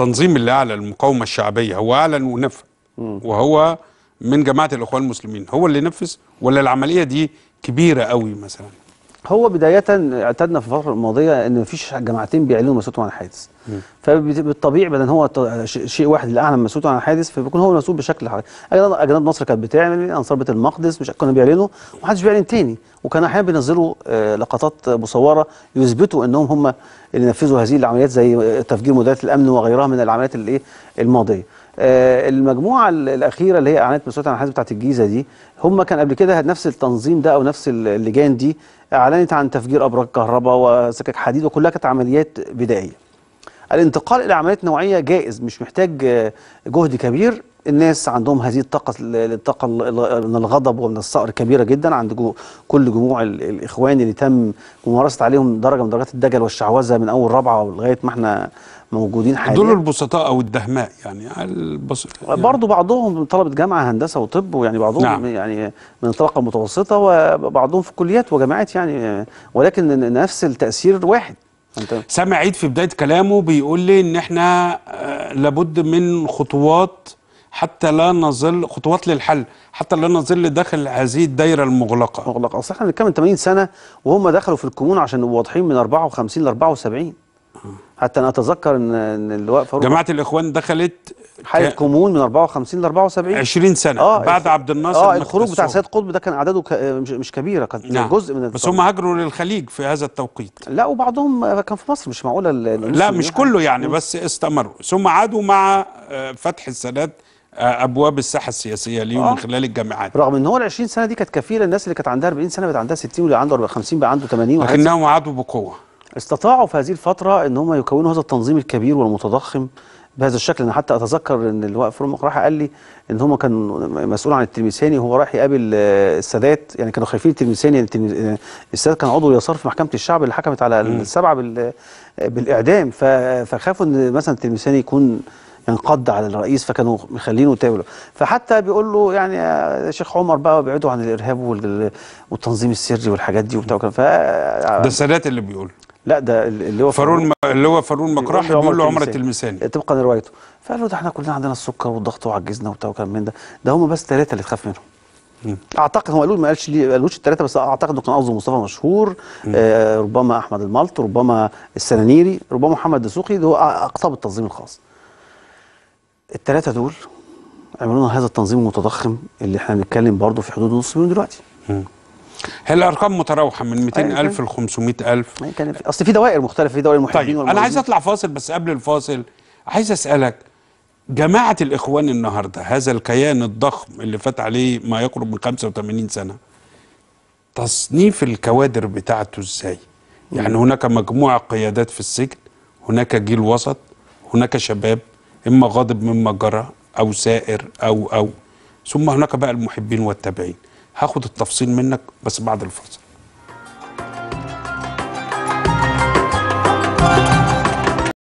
التنظيم اللي اعلن المقاومه الشعبيه هو اعلن ونفذ وهو من جماعه الاخوان المسلمين هو اللي نفذ ولا العمليه دي كبيره قوي مثلا هو بداية اعتدنا في الفترة الماضية ان مفيش جماعتين بيعلنوا مسؤوليتهم عن الحادث. فبالطبيعي بدل هو شيء واحد اللي اعلن مسؤوليته عن الحادث فبيكون هو المسؤول بشكل حقيقي. اجناد مصر كانت بتعمل انصار بيت المقدس مش كانوا بيعلنوا ومحدش بيعلن تاني وكان احيانا بينزلوا آه، لقطات مصورة يثبتوا انهم هم اللي نفذوا هذه العمليات زي تفجير مديرية الامن وغيرها من العمليات الايه الماضية. آه، المجموعه الاخيره اللي هي اعلنت مسؤوليه عن الحادث بتاعت الجيزه دي هم كان قبل كده نفس التنظيم ده او نفس اللجان دي اعلنت عن تفجير ابراج كهرباء وسكك حديد وكلها كانت عمليات بدائيه الانتقال الى عمليات نوعيه جائز مش محتاج آه، جهد كبير الناس عندهم هذه الطاقه الطاقه من الغضب ومن الصقر كبيره جدا عند كل جموع الاخوان اللي تم ممارسه عليهم درجه من درجات الدجل والشعوذه من اول رابعه لغايه ما احنا موجودين حاليا دول البسطاء او الدهماء يعني البص... يعني برضه بعضهم طلبه جامعه هندسه وطب ويعني بعضهم نعم. يعني من الطبقه المتوسطه وبعضهم في كليات وجامعات يعني ولكن نفس التاثير واحد انت سامع عيد في بدايه كلامه بيقول لي ان احنا آه، لابد من خطوات حتى لا نظل خطوات للحل حتى لا نظل داخل هذه الدايره المغلقه مغلقه اصل احنا بنتكلم 80 سنه وهم دخلوا في الكمون عشان نبقى واضحين من 54 ل 74 حتى انا اتذكر ان ان الوقفه جماعه الاخوان دخلت حاله كومون من 54 ل 74 20 سنه آه بعد عبد الناصر اه الخروج بتاع سيد قطب ده كان عدده ك... مش كبيره كان نعم. جزء من بس هم هاجروا للخليج في هذا التوقيت لا وبعضهم كان في مصر مش معقوله لا مش يعني. كله يعني بس استمروا ثم عادوا مع آه، فتح السادات آه، ابواب الساحه السياسيه ليهم آه. من خلال الجامعات رغم ان هو ال 20 سنه دي كانت كفيله الناس اللي كانت عندها 40 سنه بقت عندها 60 واللي عنده 50 بقى عنده 80 لكنهم عادوا بقوه استطاعوا في هذه الفترة ان هم يكونوا هذا التنظيم الكبير والمتضخم بهذا الشكل انا حتى اتذكر ان اللواء رمق راح قال لي ان هم كان مسؤول عن التلميساني وهو رايح يقابل السادات يعني كانوا خايفين التلميساني يعني يعني السادات كان عضو يسار في محكمه الشعب اللي حكمت على السبعه بالاعدام فخافوا ان مثلا التلميساني يكون ينقض على الرئيس فكانوا مخلينه يتابعوا فحتى بيقول له يعني يا شيخ عمر بقى ابعدوا عن الارهاب والتنظيم السري والحاجات دي وبتاع ده السادات اللي بيقول لا ده اللي هو فارون اللي هو فارون مكراحي بيقول له عمر التلمساني طبقا لروايته فقال له ده احنا كلنا عندنا السكر والضغط وعجزنا وبتاع وكلام من ده ده هم بس ثلاثه اللي تخاف منهم مم. اعتقد هو قالوا ما قالش ليه قالوش الثلاثه بس اعتقد انه كان قصده مصطفى مشهور آه ربما احمد الملط ربما السنانيري ربما محمد دسوقي ده هو اقطاب التنظيم الخاص الثلاثه دول عملوا لنا هذا التنظيم المتضخم اللي احنا بنتكلم برضه في حدود نص مليون دلوقتي مم. هي الارقام متراوحه من 200000 ل 500000 اصل في دوائر مختلفه في دوائر المحبين طيب انا عايز اطلع فاصل بس قبل الفاصل عايز اسالك جماعه الاخوان النهارده هذا الكيان الضخم اللي فات عليه ما يقرب من 85 سنه تصنيف الكوادر بتاعته ازاي؟ يعني هناك مجموعه قيادات في السجن هناك جيل وسط هناك شباب اما غاضب مما جرى او سائر او او ثم هناك بقى المحبين والتابعين هاخد التفصيل منك بس بعد الفاصل